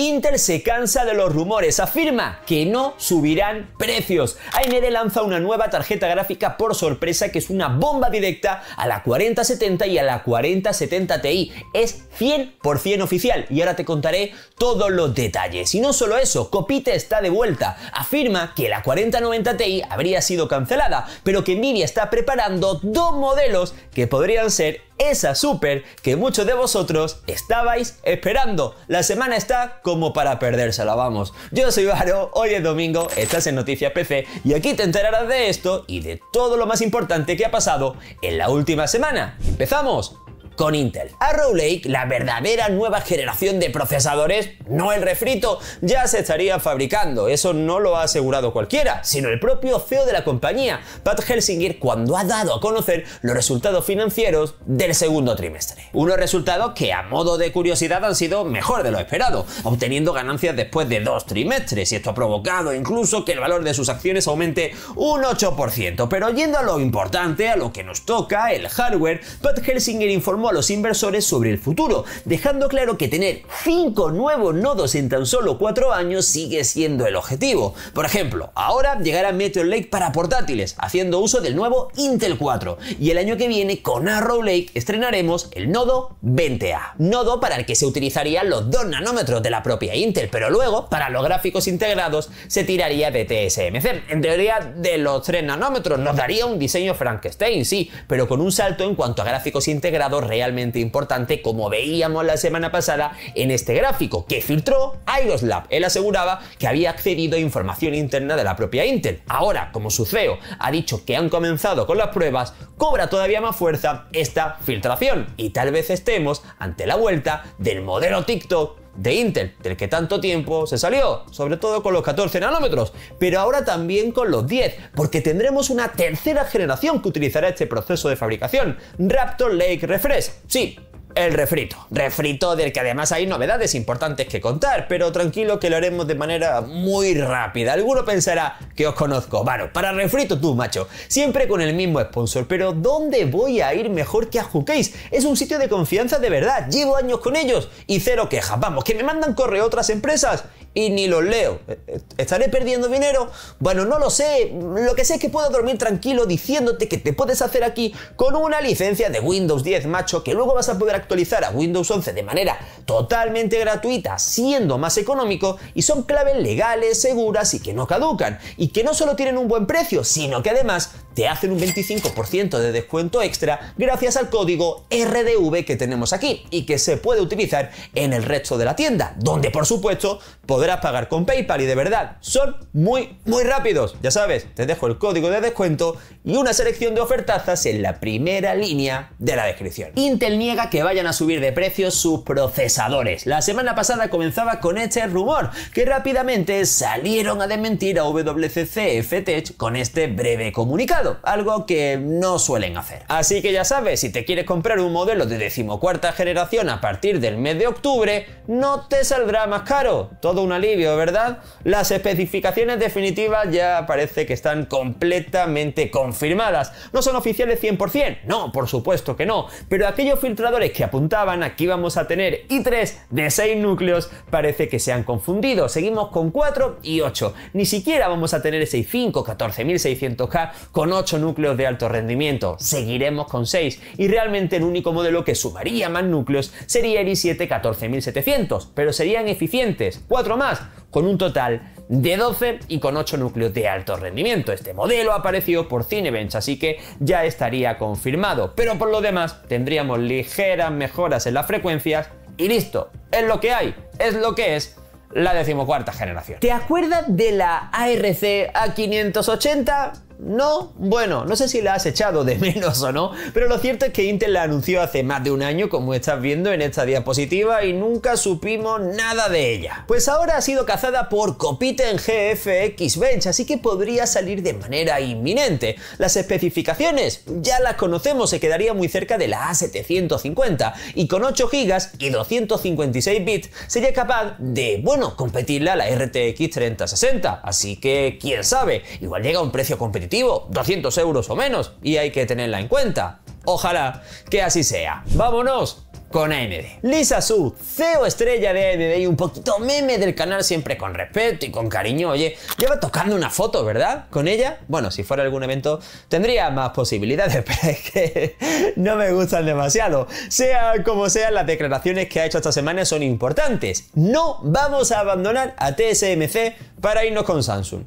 Intel se cansa de los rumores, afirma que no subirán precios. AMD lanza una nueva tarjeta gráfica por sorpresa que es una bomba directa a la 4070 y a la 4070 Ti. Es 100% oficial y ahora te contaré todos los detalles. Y no solo eso, Copite está de vuelta. Afirma que la 4090 Ti habría sido cancelada, pero que Nvidia está preparando dos modelos que podrían ser esa super que muchos de vosotros estabais esperando. La semana está como para perdérsela, vamos. Yo soy Varo, hoy es domingo, estás en Noticias PC y aquí te enterarás de esto y de todo lo más importante que ha pasado en la última semana. ¡Empezamos! con Intel. Arrow Lake, la verdadera nueva generación de procesadores, no el refrito, ya se estaría fabricando. Eso no lo ha asegurado cualquiera, sino el propio CEO de la compañía, Pat Helsinger, cuando ha dado a conocer los resultados financieros del segundo trimestre. Unos resultados que a modo de curiosidad han sido mejor de lo esperado, obteniendo ganancias después de dos trimestres, y esto ha provocado incluso que el valor de sus acciones aumente un 8%. Pero yendo a lo importante, a lo que nos toca, el hardware, Pat Helsinger informó a los inversores sobre el futuro, dejando claro que tener 5 nuevos nodos en tan solo 4 años sigue siendo el objetivo. Por ejemplo, ahora llegará Meteor Lake para portátiles, haciendo uso del nuevo Intel 4, y el año que viene con Arrow Lake estrenaremos el nodo 20A, nodo para el que se utilizarían los 2 nanómetros de la propia Intel, pero luego, para los gráficos integrados, se tiraría de TSMC. En teoría, de los 3 nanómetros nos daría un diseño Frankenstein, sí, pero con un salto en cuanto a gráficos integrados realmente importante, como veíamos la semana pasada en este gráfico que filtró Lab Él aseguraba que había accedido a información interna de la propia Intel. Ahora, como su CEO ha dicho que han comenzado con las pruebas, cobra todavía más fuerza esta filtración y tal vez estemos ante la vuelta del modelo TikTok de Intel, del que tanto tiempo se salió, sobre todo con los 14 nanómetros, pero ahora también con los 10, porque tendremos una tercera generación que utilizará este proceso de fabricación, Raptor Lake Refresh. Sí, el refrito. Refrito del que además hay novedades importantes que contar, pero tranquilo que lo haremos de manera muy rápida. Alguno pensará que os conozco. Bueno, para refrito tú, macho. Siempre con el mismo sponsor, pero ¿dónde voy a ir mejor que a Juquéis? Es un sitio de confianza de verdad. Llevo años con ellos y cero quejas. Vamos, que me mandan correo otras empresas y ni los leo. E, e, ¿Estaré perdiendo dinero? Bueno, no lo sé. Lo que sé es que puedo dormir tranquilo diciéndote que te puedes hacer aquí con una licencia de Windows 10, macho, que luego vas a poder actualizar a Windows 11 de manera totalmente gratuita, siendo más económico, y son claves legales, seguras y que no caducan, y que no solo tienen un buen precio, sino que además te hacen un 25% de descuento extra gracias al código RDV que tenemos aquí y que se puede utilizar en el resto de la tienda, donde por supuesto podrás pagar con PayPal y de verdad son muy muy rápidos. Ya sabes, te dejo el código de descuento y una selección de ofertazas en la primera línea de la descripción. Intel niega que vayan a subir de precios sus procesadores. La semana pasada comenzaba con este rumor que rápidamente salieron a desmentir a WCC Ftech con este breve comunicado algo que no suelen hacer. Así que ya sabes, si te quieres comprar un modelo de decimocuarta generación a partir del mes de octubre, no te saldrá más caro. Todo un alivio, ¿verdad? Las especificaciones definitivas ya parece que están completamente confirmadas. No son oficiales 100%, no, por supuesto que no, pero aquellos filtradores que apuntaban aquí vamos a tener i3 de 6 núcleos parece que se han confundido. Seguimos con 4 y 8. Ni siquiera vamos a tener ese i5 14600K con 8 8 núcleos de alto rendimiento, seguiremos con 6 y realmente el único modelo que sumaría más núcleos sería el i7 14700, pero serían eficientes, 4 más, con un total de 12 y con 8 núcleos de alto rendimiento. Este modelo apareció por Cinebench, así que ya estaría confirmado, pero por lo demás tendríamos ligeras mejoras en las frecuencias y listo, es lo que hay, es lo que es la decimocuarta generación. ¿Te acuerdas de la ARC A580? ¿No? Bueno, no sé si la has echado de menos o no, pero lo cierto es que Intel la anunció hace más de un año, como estás viendo en esta diapositiva, y nunca supimos nada de ella. Pues ahora ha sido cazada por Copiten GFX Bench, así que podría salir de manera inminente. Las especificaciones ya las conocemos, se quedaría muy cerca de la A750, y con 8 GB y 256 bits sería capaz de, bueno, competirla a la RTX 3060, así que quién sabe, igual llega a un precio competitivo 200 euros o menos, y hay que tenerla en cuenta. Ojalá que así sea. Vámonos con AMD. Lisa Su, CEO estrella de AMD y un poquito meme del canal siempre con respeto y con cariño, oye, lleva tocando una foto, ¿verdad? Con ella, bueno, si fuera algún evento tendría más posibilidades, pero es que no me gustan demasiado. Sea como sea, las declaraciones que ha hecho esta semana son importantes. No vamos a abandonar a TSMC para irnos con Samsung.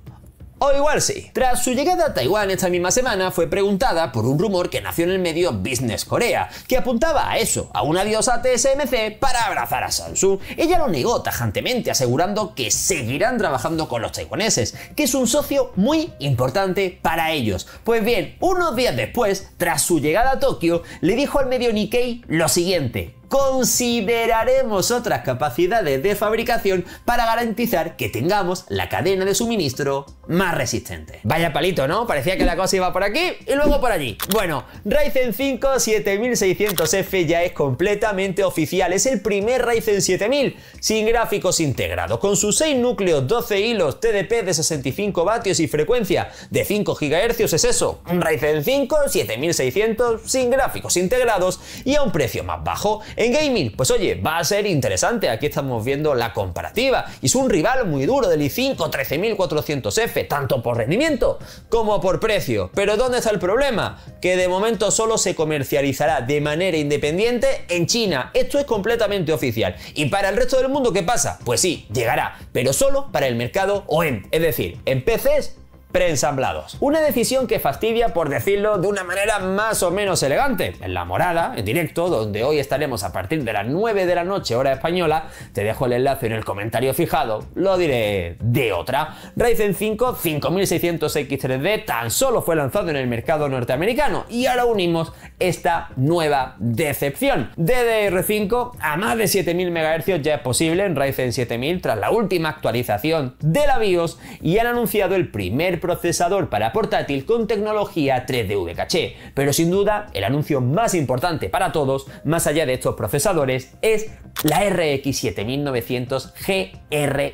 O igual sí. Tras su llegada a Taiwán esta misma semana, fue preguntada por un rumor que nació en el medio Business Corea, que apuntaba a eso, a un adiós a TSMC para abrazar a Samsung. Ella lo negó tajantemente, asegurando que seguirán trabajando con los taiwaneses, que es un socio muy importante para ellos. Pues bien, unos días después, tras su llegada a Tokio, le dijo al medio Nikkei lo siguiente consideraremos otras capacidades de fabricación para garantizar que tengamos la cadena de suministro más resistente. Vaya palito, ¿no? Parecía que la cosa iba por aquí y luego por allí. Bueno, Ryzen 5 7600F ya es completamente oficial, es el primer Ryzen 7000 sin gráficos integrados, con sus 6 núcleos, 12 hilos, TDP de 65 vatios y frecuencia de 5 GHz, es eso, un Ryzen 5 7600 sin gráficos integrados y a un precio más bajo en gaming, pues oye, va a ser interesante. Aquí estamos viendo la comparativa. Y es un rival muy duro del i5 13400F, tanto por rendimiento como por precio. Pero ¿dónde está el problema? Que de momento solo se comercializará de manera independiente en China. Esto es completamente oficial. ¿Y para el resto del mundo qué pasa? Pues sí, llegará, pero solo para el mercado OEM, es decir, en PCs preensamblados. Una decisión que fastidia, por decirlo de una manera más o menos elegante. En la morada, en directo, donde hoy estaremos a partir de las 9 de la noche, hora española, te dejo el enlace en el comentario fijado, lo diré de otra. Ryzen 5 5600X3D tan solo fue lanzado en el mercado norteamericano y ahora unimos esta nueva decepción. DDR5 a más de 7000 MHz ya es posible en Ryzen 7000 tras la última actualización de la BIOS y han anunciado el primer procesador para portátil con tecnología 3 d caché. Pero sin duda, el anuncio más importante para todos, más allá de estos procesadores, es la RX 7900 GRE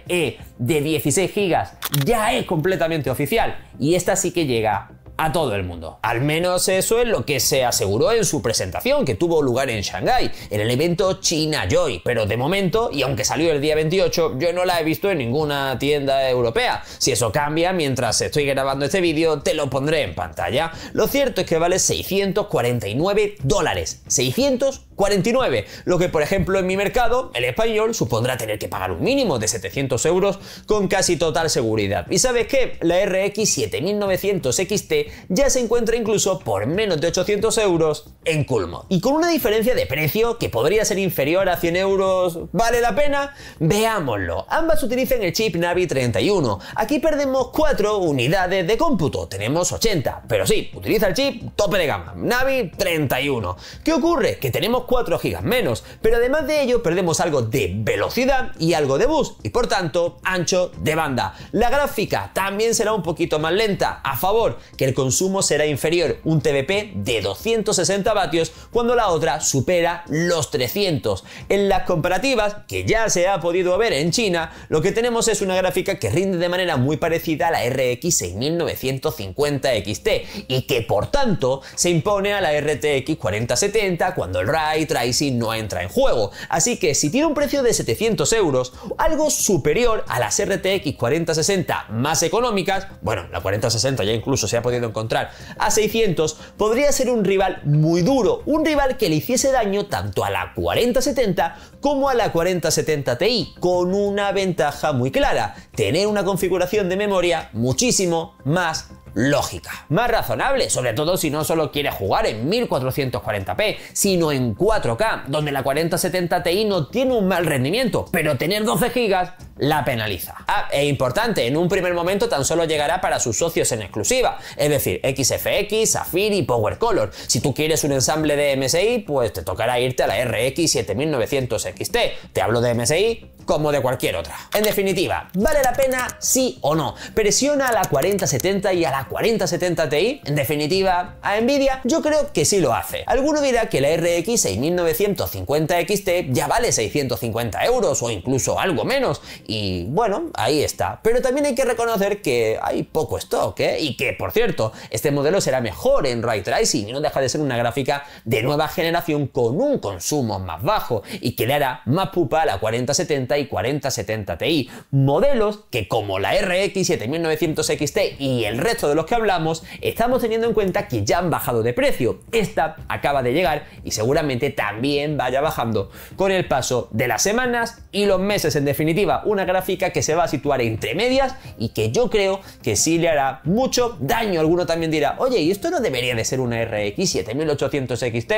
de 16 GB. Ya es completamente oficial y esta sí que llega a todo el mundo. Al menos eso es lo que se aseguró en su presentación, que tuvo lugar en Shanghái, en el evento China Joy. Pero de momento, y aunque salió el día 28, yo no la he visto en ninguna tienda europea. Si eso cambia, mientras estoy grabando este vídeo, te lo pondré en pantalla. Lo cierto es que vale 649 dólares. 600 49, lo que por ejemplo en mi mercado, el español, supondrá tener que pagar un mínimo de 700 euros con casi total seguridad. ¿Y sabes qué? La RX 7900 XT ya se encuentra incluso por menos de 800 euros en Culmo. Y con una diferencia de precio que podría ser inferior a 100 euros, ¿vale la pena? Veámoslo. Ambas utilizan el chip Navi 31. Aquí perdemos 4 unidades de cómputo, tenemos 80, pero sí, utiliza el chip tope de gama, Navi 31. ¿Qué ocurre? Que tenemos 4 GB menos, pero además de ello perdemos algo de velocidad y algo de bus, y por tanto, ancho de banda. La gráfica también será un poquito más lenta, a favor que el consumo será inferior, un TBP de 260 vatios, cuando la otra supera los 300. En las comparativas, que ya se ha podido ver en China, lo que tenemos es una gráfica que rinde de manera muy parecida a la RX 6950 XT, y que por tanto se impone a la RTX 4070 cuando el RAI Ray Tracing no entra en juego, así que si tiene un precio de 700 euros, algo superior a las RTX 4060 más económicas, bueno, la 4060 ya incluso se ha podido encontrar a 600, podría ser un rival muy duro, un rival que le hiciese daño tanto a la 4070 como a la 4070 Ti, con una ventaja muy clara, tener una configuración de memoria muchísimo más lógica, más razonable, sobre todo si no solo quiere jugar en 1440p, sino en 4K, donde la 4070 Ti no tiene un mal rendimiento, pero tener 12 GB la penaliza. Ah, es importante, en un primer momento tan solo llegará para sus socios en exclusiva, es decir, XFX, Zafir y Power Color. Si tú quieres un ensamble de MSI, pues te tocará irte a la RX 7900 XT. Te hablo de MSI como de cualquier otra. En definitiva, ¿vale la pena sí o no? ¿Presiona a la 4070 y a la 4070 Ti? En definitiva, a Nvidia yo creo que sí lo hace. Alguno dirá que la RX 6950 XT ya vale 650 euros o incluso algo menos y bueno, ahí está. Pero también hay que reconocer que hay poco stock, ¿eh? Y que, por cierto, este modelo será mejor en Ray Tracing y no deja de ser una gráfica de nueva generación con un consumo más bajo y que le hará más pupa a la 4070 y 4070 Ti. Modelos que, como la RX 7900 XT y el resto de los que hablamos, estamos teniendo en cuenta que ya han bajado de precio. Esta acaba de llegar y seguramente también vaya bajando con el paso de las semanas y los meses. En definitiva, una gráfica que se va a situar entre medias y que yo creo que sí le hará mucho daño. Alguno también dirá, oye, ¿y esto no debería de ser una RX 7800 XT?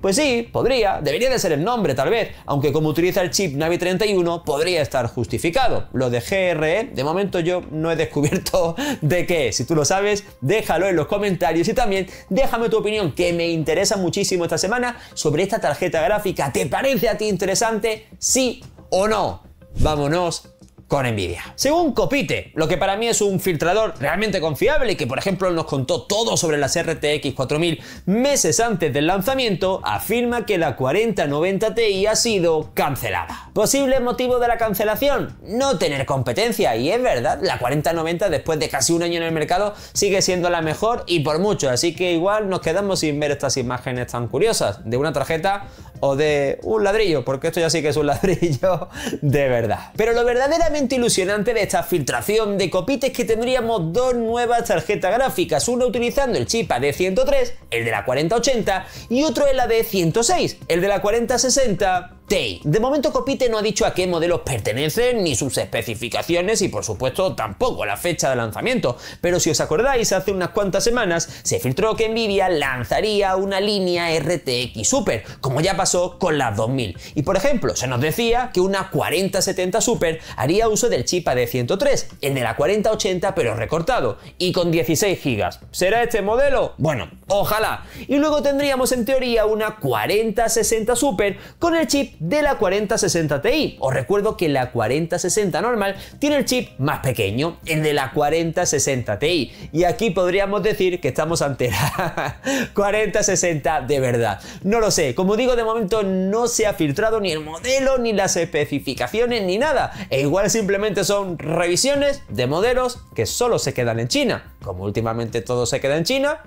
Pues sí, podría, debería de ser el nombre tal vez, aunque como utiliza el chip Navi 31 podría estar justificado. Lo de GRE, de momento yo no he descubierto de qué Si tú lo sabes, déjalo en los comentarios y también déjame tu opinión que me interesa muchísimo esta semana sobre esta tarjeta gráfica. ¿Te parece a ti interesante? Sí o no vámonos con Nvidia. Según Copite, lo que para mí es un filtrador realmente confiable y que por ejemplo nos contó todo sobre las RTX 4000 meses antes del lanzamiento, afirma que la 4090 Ti ha sido cancelada. ¿Posible motivo de la cancelación? No tener competencia y es verdad, la 4090 después de casi un año en el mercado sigue siendo la mejor y por mucho, así que igual nos quedamos sin ver estas imágenes tan curiosas de una tarjeta o de un ladrillo, porque esto ya sí que es un ladrillo de verdad. Pero lo verdaderamente ilusionante de esta filtración de copites es que tendríamos dos nuevas tarjetas gráficas, una utilizando el chip AD103, el de la 4080, y otro el AD106, el de la 4060 de momento Copite no ha dicho a qué modelos pertenecen ni sus especificaciones y por supuesto tampoco la fecha de lanzamiento, pero si os acordáis hace unas cuantas semanas se filtró que Nvidia lanzaría una línea RTX Super, como ya pasó con las 2000. Y por ejemplo, se nos decía que una 4070 Super haría uso del chip AD103, el de la 4080 pero recortado, y con 16 GB. ¿Será este modelo? Bueno, ojalá. Y luego tendríamos en teoría una 4060 Super con el chip de la 4060 Ti. Os recuerdo que la 4060 normal tiene el chip más pequeño, el de la 4060 Ti. Y aquí podríamos decir que estamos ante la 4060 de verdad. No lo sé, como digo, de momento no se ha filtrado ni el modelo, ni las especificaciones, ni nada. E igual simplemente son revisiones de modelos que solo se quedan en China. Como últimamente todo se queda en China,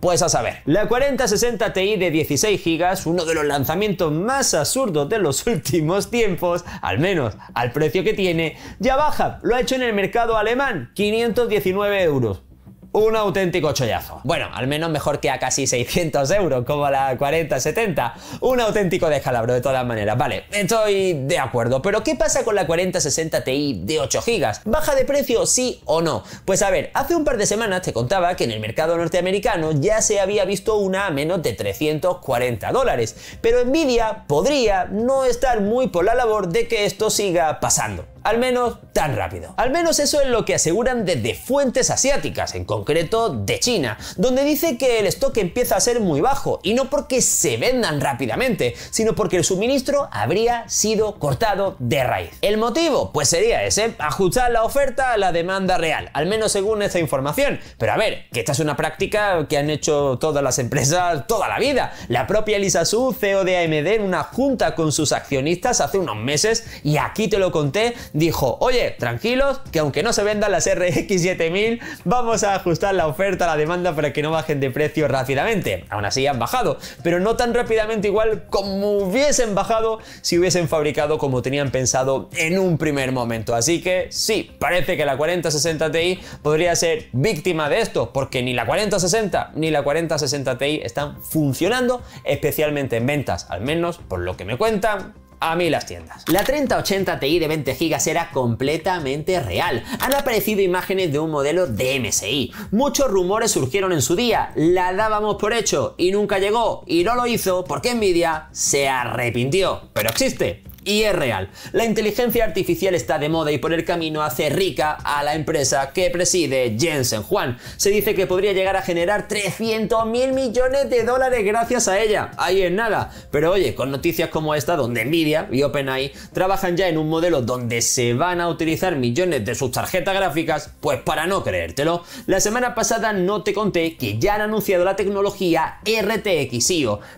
pues a saber, la 4060 Ti de 16 GB, uno de los lanzamientos más absurdos de los últimos tiempos, al menos al precio que tiene, ya baja, lo ha hecho en el mercado alemán, 519 euros un auténtico chollazo. Bueno, al menos mejor que a casi 600 euros, como la 4070. Un auténtico descalabro, de todas maneras. Vale, estoy de acuerdo. Pero ¿qué pasa con la 4060 Ti de 8 GB? ¿Baja de precio, sí o no? Pues a ver, hace un par de semanas te contaba que en el mercado norteamericano ya se había visto una a menos de 340 dólares. Pero Nvidia podría no estar muy por la labor de que esto siga pasando al menos tan rápido. Al menos eso es lo que aseguran desde fuentes asiáticas, en concreto de China, donde dice que el stock empieza a ser muy bajo, y no porque se vendan rápidamente, sino porque el suministro habría sido cortado de raíz. ¿El motivo? Pues sería ese, ajustar la oferta a la demanda real, al menos según esta información. Pero a ver, que esta es una práctica que han hecho todas las empresas toda la vida. La propia Elisa Su, CEO de AMD, en una junta con sus accionistas hace unos meses, y aquí te lo conté, dijo, oye, tranquilos, que aunque no se vendan las RX 7000, vamos a ajustar la oferta a la demanda para que no bajen de precio rápidamente. Aún así han bajado, pero no tan rápidamente igual como hubiesen bajado si hubiesen fabricado como tenían pensado en un primer momento. Así que sí, parece que la 4060 Ti podría ser víctima de esto, porque ni la 4060 ni la 4060 Ti están funcionando, especialmente en ventas, al menos por lo que me cuentan a mí las tiendas. La 3080 Ti de 20 GB era completamente real. Han aparecido imágenes de un modelo de MSI. Muchos rumores surgieron en su día, la dábamos por hecho y nunca llegó y no lo hizo porque Nvidia se arrepintió. Pero existe, y es real. La inteligencia artificial está de moda y por el camino hace rica a la empresa que preside Jensen Juan. Se dice que podría llegar a generar 300 mil millones de dólares gracias a ella. Ahí es nada. Pero oye, con noticias como esta, donde Nvidia y OpenAI trabajan ya en un modelo donde se van a utilizar millones de sus tarjetas gráficas, pues para no creértelo, la semana pasada no te conté que ya han anunciado la tecnología RTX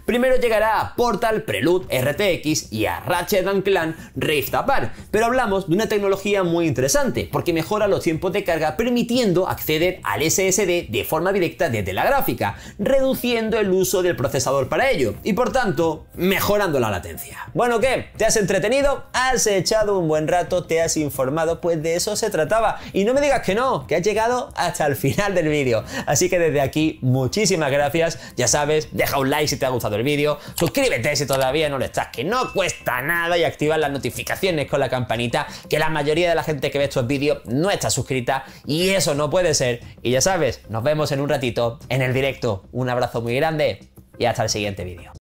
Primero llegará a Portal Prelude RTX y a Ratchet Clan Rift Apart, pero hablamos de una tecnología muy interesante porque mejora los tiempos de carga permitiendo acceder al SSD de forma directa desde la gráfica, reduciendo el uso del procesador para ello y por tanto mejorando la latencia. Bueno, ¿qué? ¿Te has entretenido? ¿Has echado un buen rato? ¿Te has informado? Pues de eso se trataba y no me digas que no, que has llegado hasta el final del vídeo. Así que desde aquí muchísimas gracias, ya sabes, deja un like si te ha gustado el vídeo, suscríbete si todavía no lo estás, que no cuesta nada y activar las notificaciones con la campanita, que la mayoría de la gente que ve estos vídeos no está suscrita y eso no puede ser. Y ya sabes, nos vemos en un ratito en el directo. Un abrazo muy grande y hasta el siguiente vídeo.